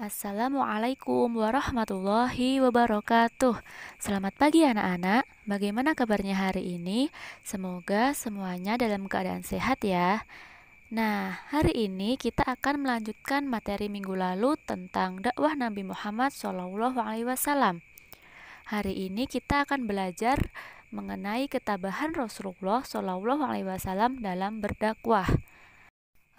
Assalamualaikum warahmatullahi wabarakatuh. Selamat pagi anak-anak. Bagaimana kabarnya hari ini? Semoga semuanya dalam keadaan sehat ya. Nah, hari ini kita akan melanjutkan materi minggu lalu tentang dakwah Nabi Muhammad SAW. Hari ini kita akan belajar mengenai ketabahan Rasulullah SAW dalam berdakwah.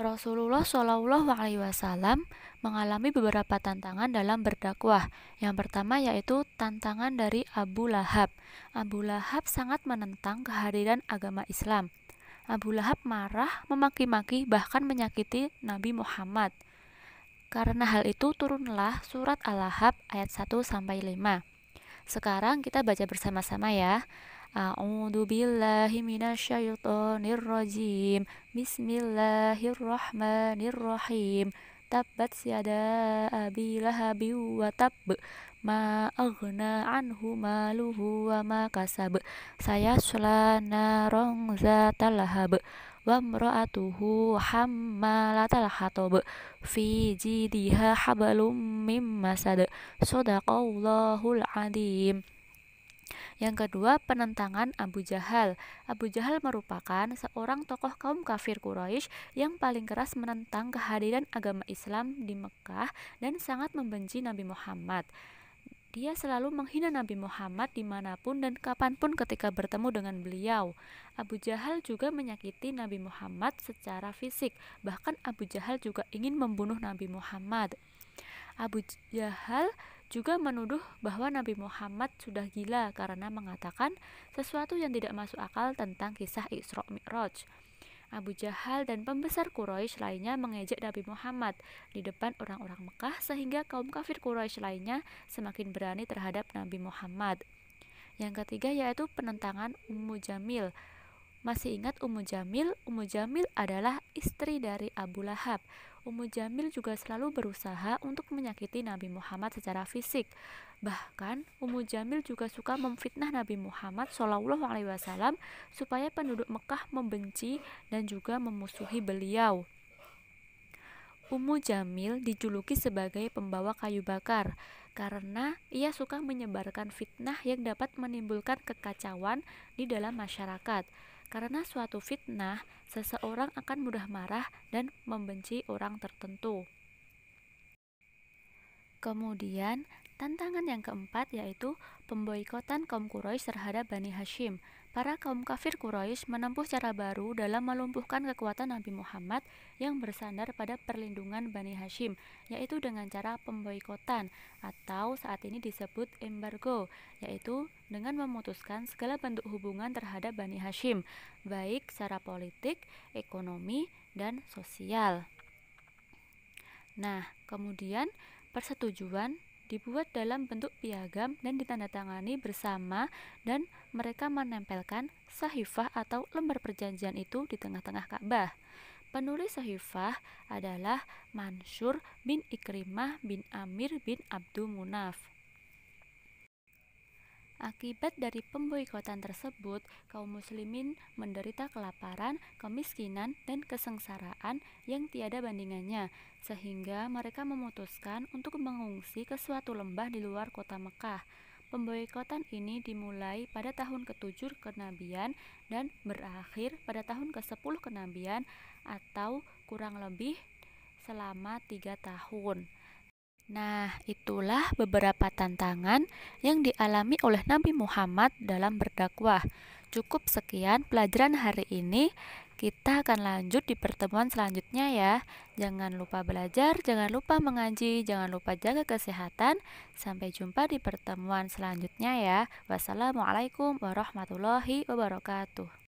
Rasulullah Shallallahu Alaihi Wasallam mengalami beberapa tantangan dalam berdakwah. Yang pertama yaitu tantangan dari Abu Lahab. Abu Lahab sangat menentang kehadiran agama Islam. Abu Lahab marah, memaki-maki, bahkan menyakiti Nabi Muhammad. Karena hal itu turunlah surat Al-Lahab ayat 1 sampai 5. Sekarang kita baca bersama-sama ya. A'udzu billahi minasyaitonir rajim. Bismillahirrahmanirrahim. Tabbat yada Abi Lahabin wa tabb. Ma aghna anhu maluhu wa ma kasab. Sayasla narong zatal lahab. Wa imra'atuhu hammalatal hatab. Fi jidiha hablum mim masad. Sadaqallahul 'adzim. Yang kedua, penentangan Abu Jahal. Abu Jahal merupakan seorang tokoh kaum kafir Quraisy yang paling keras menentang kehadiran agama Islam di Mekah dan sangat membenci Nabi Muhammad. Dia selalu menghina Nabi Muhammad dimanapun dan kapanpun ketika bertemu dengan beliau. Abu Jahal juga menyakiti Nabi Muhammad secara fisik, bahkan Abu Jahal juga ingin membunuh Nabi Muhammad. Abu Jahal juga menuduh bahwa Nabi Muhammad sudah gila karena mengatakan sesuatu yang tidak masuk akal tentang kisah Isra Mi'raj. Abu Jahal dan pembesar Quraisy lainnya mengejek Nabi Muhammad di depan orang-orang Mekah sehingga kaum kafir Quraisy lainnya semakin berani terhadap Nabi Muhammad. Yang ketiga yaitu penentangan Ummu Jamil masih ingat Ummu Jamil? Ummu Jamil adalah istri dari Abu Lahab. Ummu Jamil juga selalu berusaha untuk menyakiti Nabi Muhammad secara fisik. Bahkan Ummu Jamil juga suka memfitnah Nabi Muhammad Shallallahu Alaihi Wasallam supaya penduduk Mekah membenci dan juga memusuhi beliau. Ummu Jamil dijuluki sebagai pembawa kayu bakar karena ia suka menyebarkan fitnah yang dapat menimbulkan kekacauan di dalam masyarakat. Karena suatu fitnah, seseorang akan mudah marah dan membenci orang tertentu. Kemudian, tantangan yang keempat yaitu pemboikotan kaum Quraisy terhadap Bani Hashim para kaum kafir Quraisy menempuh cara baru dalam melumpuhkan kekuatan Nabi Muhammad yang bersandar pada perlindungan Bani Hashim, yaitu dengan cara pemboikotan atau saat ini disebut embargo, yaitu dengan memutuskan segala bentuk hubungan terhadap Bani Hashim, baik secara politik, ekonomi, dan sosial. Nah, kemudian persetujuan dibuat dalam bentuk piagam dan ditandatangani bersama dan mereka menempelkan sahifah atau lembar perjanjian itu di tengah-tengah Ka'bah. Penulis sahifah adalah Mansur bin Ikrimah bin Amir bin Abdul Munaf. Akibat dari pemboikotan tersebut, kaum muslimin menderita kelaparan, kemiskinan, dan kesengsaraan yang tiada bandingannya, sehingga mereka memutuskan untuk mengungsi ke suatu lembah di luar kota Mekah. Pemboikotan ini dimulai pada tahun ke-7 kenabian dan berakhir pada tahun ke-10 kenabian atau kurang lebih selama tiga tahun. Nah, itulah beberapa tantangan yang dialami oleh Nabi Muhammad dalam berdakwah. Cukup sekian pelajaran hari ini. Kita akan lanjut di pertemuan selanjutnya ya. Jangan lupa belajar, jangan lupa mengaji, jangan lupa jaga kesehatan. Sampai jumpa di pertemuan selanjutnya ya. Wassalamualaikum warahmatullahi wabarakatuh.